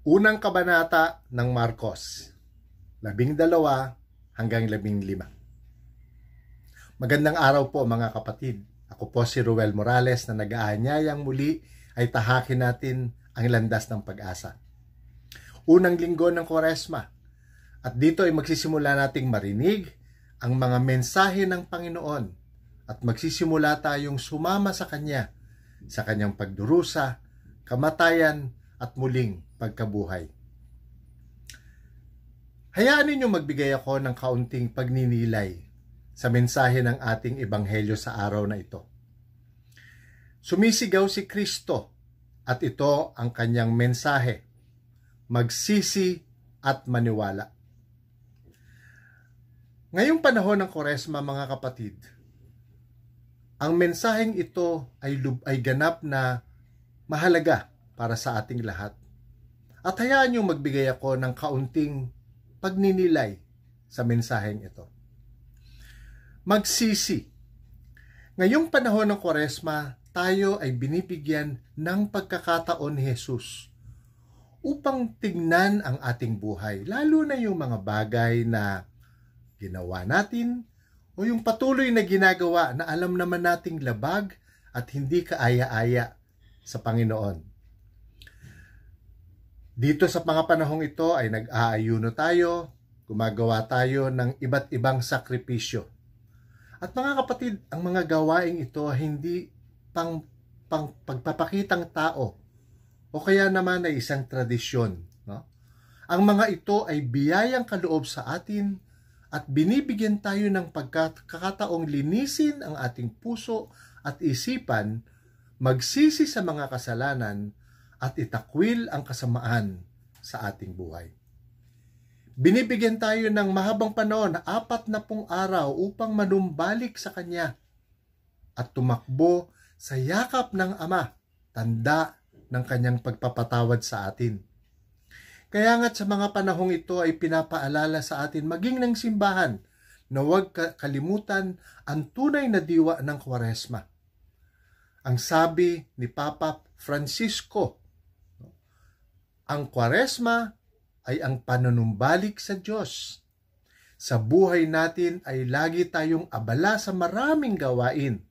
Unang kabanata ng Marcos, labing dalawa hanggang labing lima. Magandang araw po mga kapatid. Ako po si Ruel Morales na nag-aanyayang muli ay tahakin natin ang landas ng pag-asa. Unang linggo ng Koresma at dito ay magsisimula nating marinig ang mga mensahe ng Panginoon at magsisimula tayong sumama sa Kanya sa Kanyang pagdurusa, kamatayan at muling pagkabuhay. Hayaan ninyo magbigay ako ng kaunting pagninilay sa mensahe ng ating ebanghelyo sa araw na ito. Sumisigaw si Kristo at ito ang kanyang mensahe. Magsisi at maniwala. Ngayong panahon ng Koresma mga kapatid, ang mensaheng ito ay, lub, ay ganap na mahalaga para sa ating lahat. At hayaan niyo magbigay ako ng kaunting pagninilay sa mensaheng ito. Magsisi. Ngayong panahon ng Kwaresma, tayo ay binibigyan ng pagkakataon ni Jesus upang tingnan ang ating buhay, lalo na yung mga bagay na ginawa natin o yung patuloy na ginagawa na alam naman nating labag at hindi kaaya-aya sa Panginoon. Dito sa mga panahong ito ay nag-aayuno tayo, gumagawa tayo ng iba't ibang sakripisyo. At mga kapatid, ang mga gawaing ito hindi pang, pang pagpapakitang tao o kaya naman ay isang tradisyon. No? Ang mga ito ay biyayang kaloob sa atin at binibigyan tayo ng pagkakataong linisin ang ating puso at isipan, magsisi sa mga kasalanan at itakwil ang kasamaan sa ating buhay. Binibigyan tayo ng mahabang panahon na apat na pong araw upang manumbalik sa Kanya at tumakbo sa yakap ng Ama, tanda ng Kanyang pagpapatawad sa atin. Kaya nga't sa mga panahong ito ay pinapaalala sa atin maging ng simbahan na huwag kalimutan ang tunay na diwa ng kwaresma. Ang sabi ni Papa Francisco ang kwaresma ay ang panunumbalik sa Diyos. Sa buhay natin ay lagi tayong abala sa maraming gawain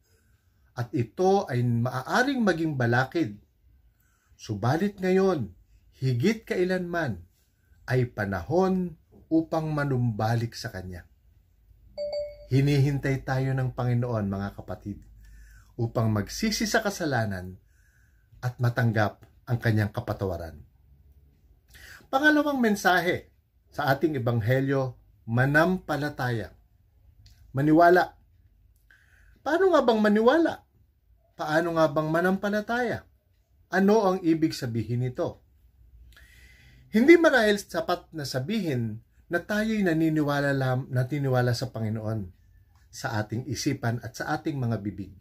at ito ay maaaring maging balakid. Subalit ngayon, higit kailanman, ay panahon upang manumbalik sa Kanya. Hinihintay tayo ng Panginoon, mga kapatid, upang magsisi sa kasalanan at matanggap ang Kanyang kapatawaran. Pangalawang mensahe sa ating ebanghelyo, manampalataya. Maniwala. Paano nga bang maniwala? Paano nga bang manampalataya? Ano ang ibig sabihin nito? Hindi marahil sapat na sabihin na tayo'y naniniwala, lam, naniniwala sa Panginoon, sa ating isipan at sa ating mga bibig.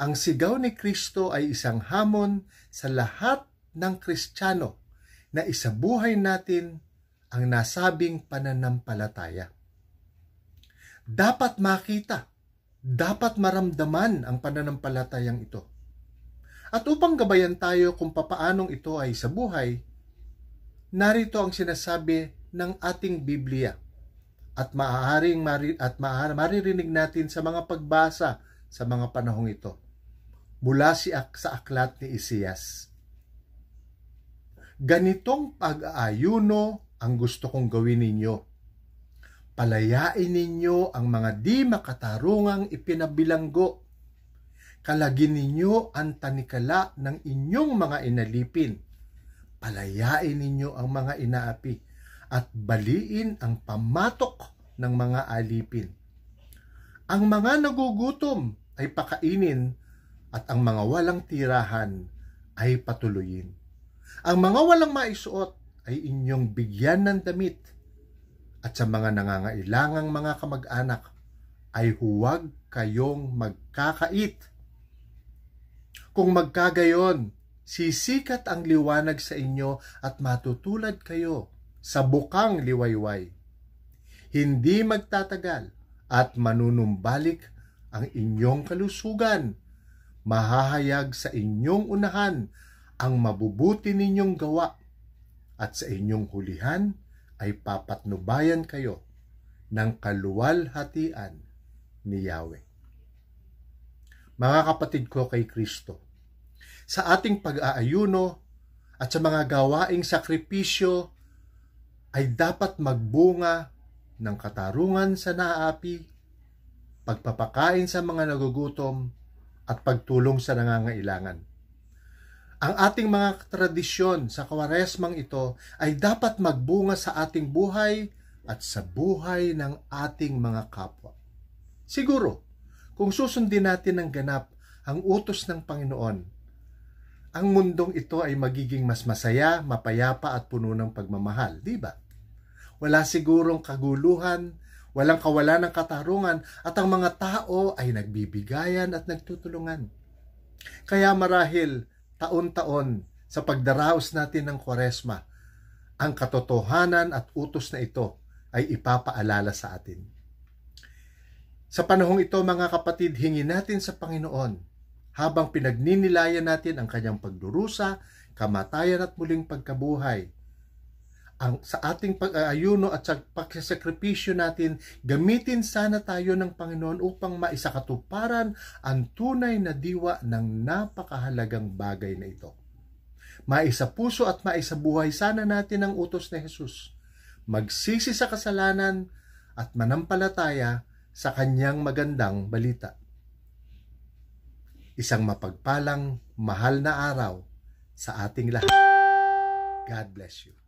Ang sigaw ni Kristo ay isang hamon sa lahat ng Kristiyano na isabuhay natin ang nasabing pananampalataya. Dapat makita, dapat maramdaman ang pananampalatayang ito. At upang gabayan tayo kung papaanong ito ay sa buhay, narito ang sinasabi ng ating Biblia at maaaring mari, at maaari, maririnig natin sa mga pagbasa sa mga panahong ito mula si, sa aklat ni Isiyas. Ganitong pag-aayuno ang gusto kong gawin ninyo. Palayain ninyo ang mga di makatarungang ipinabilanggo. Kalagin ninyo ang tanikala ng inyong mga inalipin. Palayain ninyo ang mga inaapi at baliin ang pamatok ng mga alipin. Ang mga nagugutom ay pakainin at ang mga walang tirahan ay patuloyin. Ang mga walang maisuot ay inyong bigyan ng damit at sa mga nangangailangang mga kamag-anak ay huwag kayong magkakait. Kung magkagayon, sisikat ang liwanag sa inyo at matutulad kayo sa bukang liwayway. Hindi magtatagal at manunumbalik ang inyong kalusugan, mahahayag sa inyong unahan ang mabubuti ninyong gawa at sa inyong hulihan ay papatnubayan kayo ng kaluwalhatian ni Yahweh. Mga kapatid ko kay Kristo, sa ating pag-aayuno at sa mga gawaing sakripisyo ay dapat magbunga ng katarungan sa naapi, pagpapakain sa mga nagugutom, at pagtulong sa nangangailangan ang ating mga tradisyon sa kwaresmang ito ay dapat magbunga sa ating buhay at sa buhay ng ating mga kapwa. Siguro, kung susundin natin ng ganap ang utos ng Panginoon, ang mundong ito ay magiging mas masaya, mapayapa at puno ng pagmamahal, di ba? Wala sigurong kaguluhan, walang kawalan ng katarungan at ang mga tao ay nagbibigayan at nagtutulungan. Kaya marahil taon-taon sa pagdaraos natin ng Kwaresma, ang katotohanan at utos na ito ay ipapaalala sa atin. Sa panahong ito mga kapatid, hingi natin sa Panginoon habang pinagninilayan natin ang kanyang pagdurusa, kamatayan at muling pagkabuhay ang sa ating pag-aayuno at sa pagsasakripisyo natin, gamitin sana tayo ng Panginoon upang maisakatuparan ang tunay na diwa ng napakahalagang bagay na ito. Maisa puso at maisa buhay sana natin ang utos ni Jesus. Magsisi sa kasalanan at manampalataya sa kanyang magandang balita. Isang mapagpalang, mahal na araw sa ating lahat. God bless you.